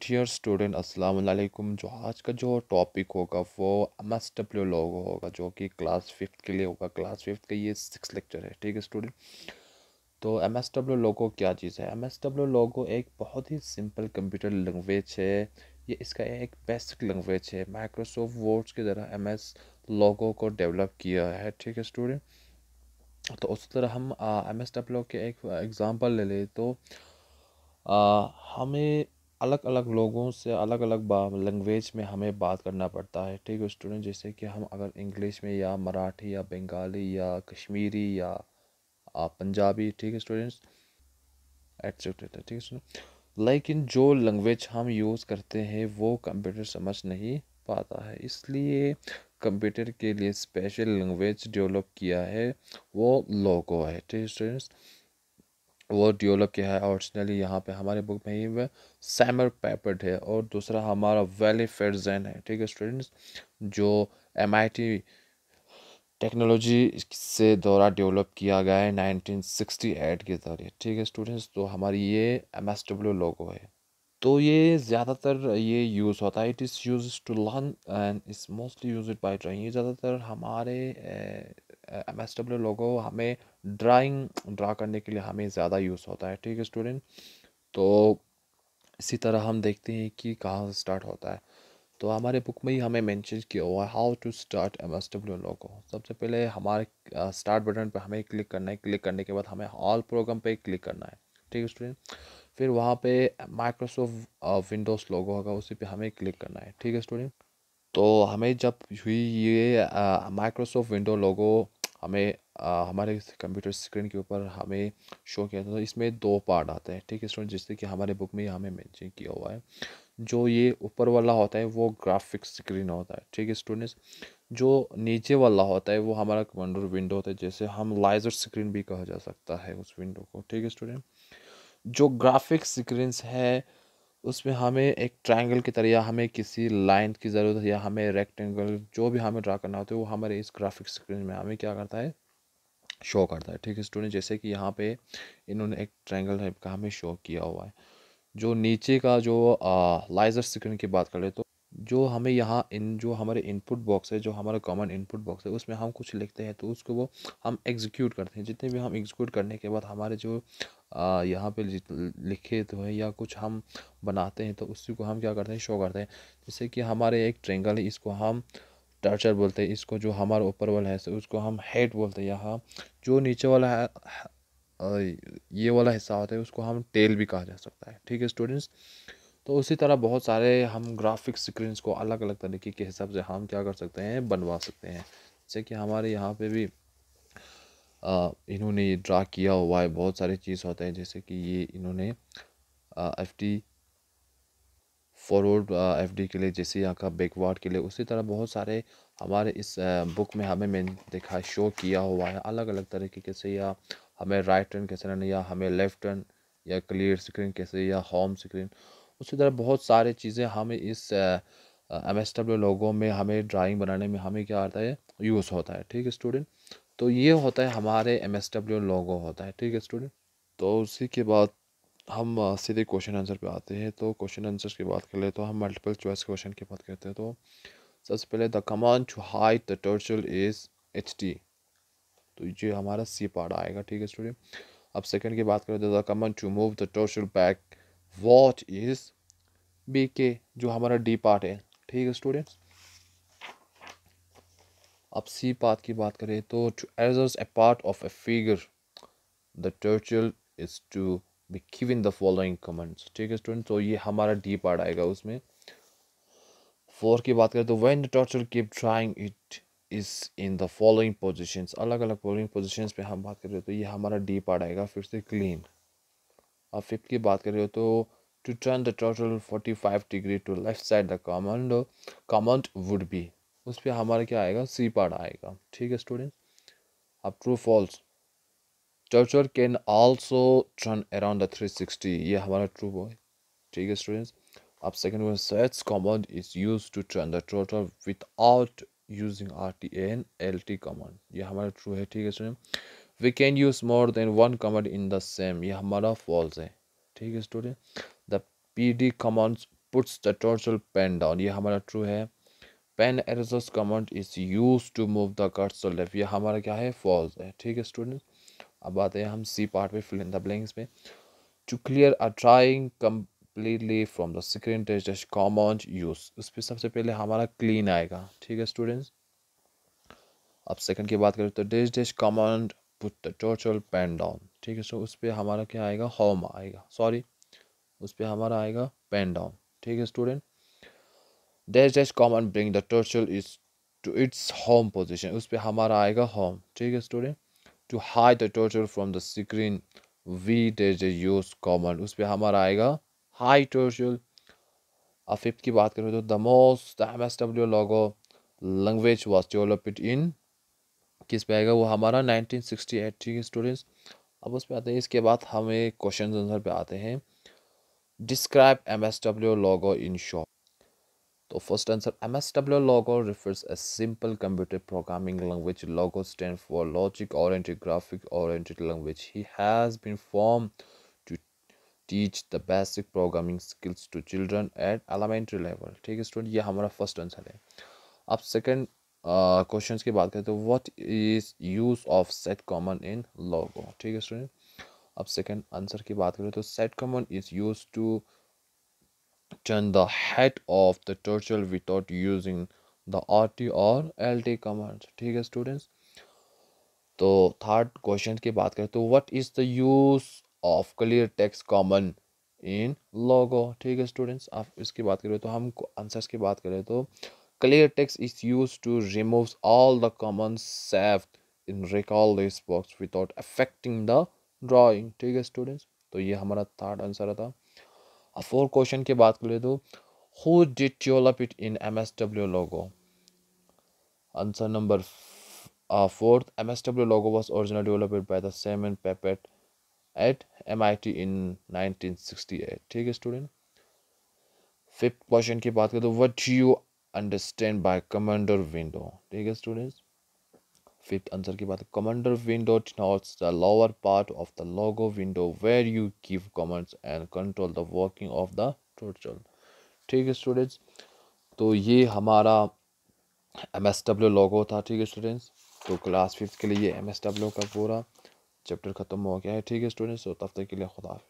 Tier student अस्सलाम वालेकुम जो आज का जो टॉपिक होगा वो एम एस डब्ल्यू लोगो होगा जो कि क्लास फिफ्थ के लिए होगा क्लास फिफ्थ का ये सिक्स लेक्चर है ठीक है स्टूडेंट तो एम एस डब्ल्यू लोगो क्या चीज़ है एम एस डब्ल्यू लोगो एक बहुत ही सिंपल कंप्यूटर लैंग्वेज है ये इसका एक बेसिक लैंग्वेज है माइक्रोसॉफ्ट वर्ड्स की तरह एम एस लोगो को डेवलप किया है ठीक है स्टूडेंट तो उस तरह हम एम एस डब्ल्यू के एक एग्ज़ाम्पल ले लें तो आ, हमें अलग अलग लोगों से अलग अलग लैंग्वेज में हमें बात करना पड़ता है ठीक है स्टूडेंट जैसे कि हम अगर इंग्लिश में या मराठी या बंगाली या कश्मीरी या पंजाबी ठीक है स्टूडेंट्स एक्सेप्टेड है ठीक है लेकिन जो लैंग्वेज हम यूज़ करते हैं वो कंप्यूटर समझ नहीं पाता है इसलिए कंप्यूटर के लिए स्पेशल लैंग्वेज डेवलप किया है वो लोगो है ठीक है स्टूडेंट्स वो डिवेलप किया है ऑरिजिनली यहाँ पे हमारे बुक में ही वह सैमर पैपर्ड है और दूसरा हमारा वैली जैन है ठीक है स्टूडेंट्स जो एम टेक्नोलॉजी से द्वारा डेवलप किया गया है नाइनटीन सिक्सटी एट के जरिए ठीक है स्टूडेंट्स तो हमारी ये एम एस डब्ल्यू लोगो है तो ये ज़्यादातर ये यूज़ होता है it is use to learn and is mostly use by train ये ज़्यादातर हमारे एम एस डब्ल्यू लोगो हमें ड्राइंग ड्रा करने के लिए हमें ज़्यादा यूज़ होता है ठीक है स्टूडेंट तो इसी तरह हम देखते हैं कि कहाँ से स्टार्ट होता है तो हमारे बुक में ही हमें मैंशन किया हुआ है how to start M S W logo सबसे पहले हमारे स्टार्ट बटन पर हमें क्लिक करना है क्लिक करने के बाद हमें ऑल प्रोग्राम पे क्लिक करना है ठीक है स्टूडेंट फिर वहाँ पे माइक्रोसॉफ्ट विंडोज़ लोगो होगा उसी पे हमें क्लिक करना है ठीक है स्टूडेंट तो हमें जब हुई ये माइक्रोसॉफ्ट विंडो लोगो हमें आ, हमारे कंप्यूटर स्क्रीन के ऊपर हमें शो किया था तो इसमें दो पार्ट आते हैं ठीक है स्टूडेंट जिससे कि हमारे बुक में हमें मेंशन किया हुआ है जो ये ऊपर वाला होता है वो ग्राफिक स्क्रीन होता है ठीक है स्टूडेंट्स जो नीचे वाला होता है वो हमारा कमांडर विंडो होता है जैसे हम लाइजर स्क्रीन भी कहा जा सकता है उस विंडो को ठीक है स्टूडेंट जो ग्राफिक स्क्रीन है उसमें हमें एक ट्रायंगल की तरह या हमें किसी लाइन की ज़रूरत है या हमें रेक्टेंगल जो भी हमें ड्रा करना होता है वो हमारे इस ग्राफिक स्क्रीन में हमें क्या करता है शो करता है ठीक है स्टूडेंट जैसे कि यहाँ पे इन्होंने एक ट्रायंगल टाइप का हमें शो किया हुआ है जो नीचे का जो लाइजर स्क्रीन की बात करें तो जो हमें यहाँ इन जो हमारे इनपुट बॉक्स है जो हमारा कॉमन इनपुट बॉक्स है उसमें हम कुछ लिखते हैं तो उसको वो हम एग्जीक्यूट करते हैं जितने भी हम एग्जीक्यूट करने के बाद हमारे जो यहाँ पे लिखे तो हैं या कुछ हम बनाते हैं तो उसी को हम क्या करते हैं शो करते हैं जैसे कि हमारे एक ट्रेंगल है इसको हम टर्चर बोलते हैं इसको जो हमारा ऊपर वाला है उसको हम हेड बोलते हैं यहाँ जो नीचे वाला है ये वाला हिस्सा होता है उसको हम टेल भी कहा जा सकता है ठीक है स्टूडेंट्स तो उसी तरह बहुत सारे हम ग्राफिक स्क्रीन्स को अलग अलग तरीके के हिसाब से हम क्या कर सकते हैं बनवा सकते हैं जैसे कि हमारे यहाँ पे भी इन्होंने ये ड्रा किया हुआ है बहुत सारे चीज़ होते हैं जैसे कि ये इन्होंने F D forward F D के लिए जैसे यहाँ का बैकवर्ड के लिए उसी तरह बहुत सारे हमारे इस बुक में हमें मैंने देखा शो किया हुआ है अलग अलग तरीके कैसे या हमें राइट टर्न कैसे लेना या हमें लेफ़्ट टर्न या क्लियर स्क्रीन कैसे या होम स्क्रीन उसी तरह बहुत सारे चीज़ें हमें इस एम एस डब्ल्यू लोगों में हमें ड्राइंग बनाने में हमें क्या आता है यूज़ होता है ठीक है स्टूडेंट तो ये होता है हमारे एम एस डब्ल्यू लोगो होता है ठीक है स्टूडेंट तो उसी के बाद हम सीधे क्वेश्चन आंसर पे आते हैं तो क्वेश्चन आंसर की बात कर ले तो हम मल्टीपल चॉइस क्वेश्चन की बात करते हैं तो सबसे पहले the command to hide the turtle is H T तो ये हमारा सी पार्ट आएगा ठीक है स्टूडेंट अब सेकंड की बात करें तो the command to move the turtle backward is B K जो हमारा डी पार्ट है ठीक है स्टूडेंट्स अब सी पात की बात करें तो to erase a part of a figure the turtle is to be in the following comments ठीक है स्टूडेंट तो ये हमारा डी पार्ट आएगा उसमें फोर की बात करें तो when the turtle keep drawing it is in the following positions अलग अलग फॉलोइंग पोजिशन पे हम बात कर रहे हो तो ये हमारा डी पार्ट आएगा फिर से क्लीन अब फिफ्थ की बात कर रहे हो तो to turn the turtle five degree to left side the command command would be उस पर हमारा क्या आएगा सी पार्ट आएगा ठीक है स्टूडेंट अब true false turtle can also turn around the sixty ये हमारा ट्रू बॉय ठीक है स्टूडेंट्स अब second one search command is use to turn the turtle without using R T and L T command ये हमारा true है ठीक है student we can use more than one command in the same ये हमारा false है ठीक है student the P D command puts the turtle pen down ये हमारा ट्रू है pen erase command is use to move the cursor left ये हमारा क्या है फॉल्स है ठीक है स्टूडेंट अब आते हैं हम सी पार्ट पे फिल इन द ब्लैंक्स में to clear a drawing completely from the screen test dash command use उस पर सबसे पहले हमारा क्लीन आएगा ठीक है स्टूडेंट्स अब सेकंड की बात करें तो dash dash command put the turtle pen down ठीक है सो उस पर हमारा क्या आएगा होम आएगा सॉरी उस पर हमारा आएगा पेन डाउन ठीक है student dash dash command bring the turtle is to its home position उस पर हमारा आएगा होम ठीक है student to hide the turtle from the screen we dash use command उस पर हमारा आएगा हाई टर्चल और फिफ्थ की बात करें तो the most the M S W logo language was developed in किस पे आएगा वो हमारा एट ठीक है स्टूडेंट्स अब उस पर आते हैं इसके बाद हमें क्वेश्चन आंसर पे आते हैं describe M S W logo in short तो first answer M S W logo refers a simple computer programming language logo stand for logic oriented graphic oriented language he has been form to teach the basic programming skills to children at elementary level ठीक है student ये हमारा first answer है अब second question की बात करें तो what is use of set command in logo ठीक है स्टूडेंट अब सेकेंड आंसर की बात करें तो set command is use to turn the head of the turtle without using the rt or lt commands ठीक है students तो third question की बात करें तो what is the use of clear text command in logo? ठीक है students. आप इसकी बात करें तो हम answers की बात करें तो clear text is used to remove all the common saved in recall this box without affecting the drawing ठीक है students तो ये हमारा third answer था अब फोर क्वेश्चन की बात करें तो who did develop it in M S W logo answer number fourth M S W logo was original developed by the Seymour and Papert at M I T in nineteen sixty eight ठीक है student fifth question की बात करें तो what you understand by commander window ठीक है students fifth answer की बात है commander window denotes the lower part of the logo window where you give commands and control the working of the turtle ठीक है स्टूडेंट्स तो ये हमारा एम एस डब्ल्यू लोगो था ठीक है स्टूडेंट्स तो क्लास फिफ्थ के लिए एम एस डब्ल्यू का पूरा चैप्टर ख़त्म हो गया है ठीक है स्टूडेंट्स तो तब तक के लिए खुदा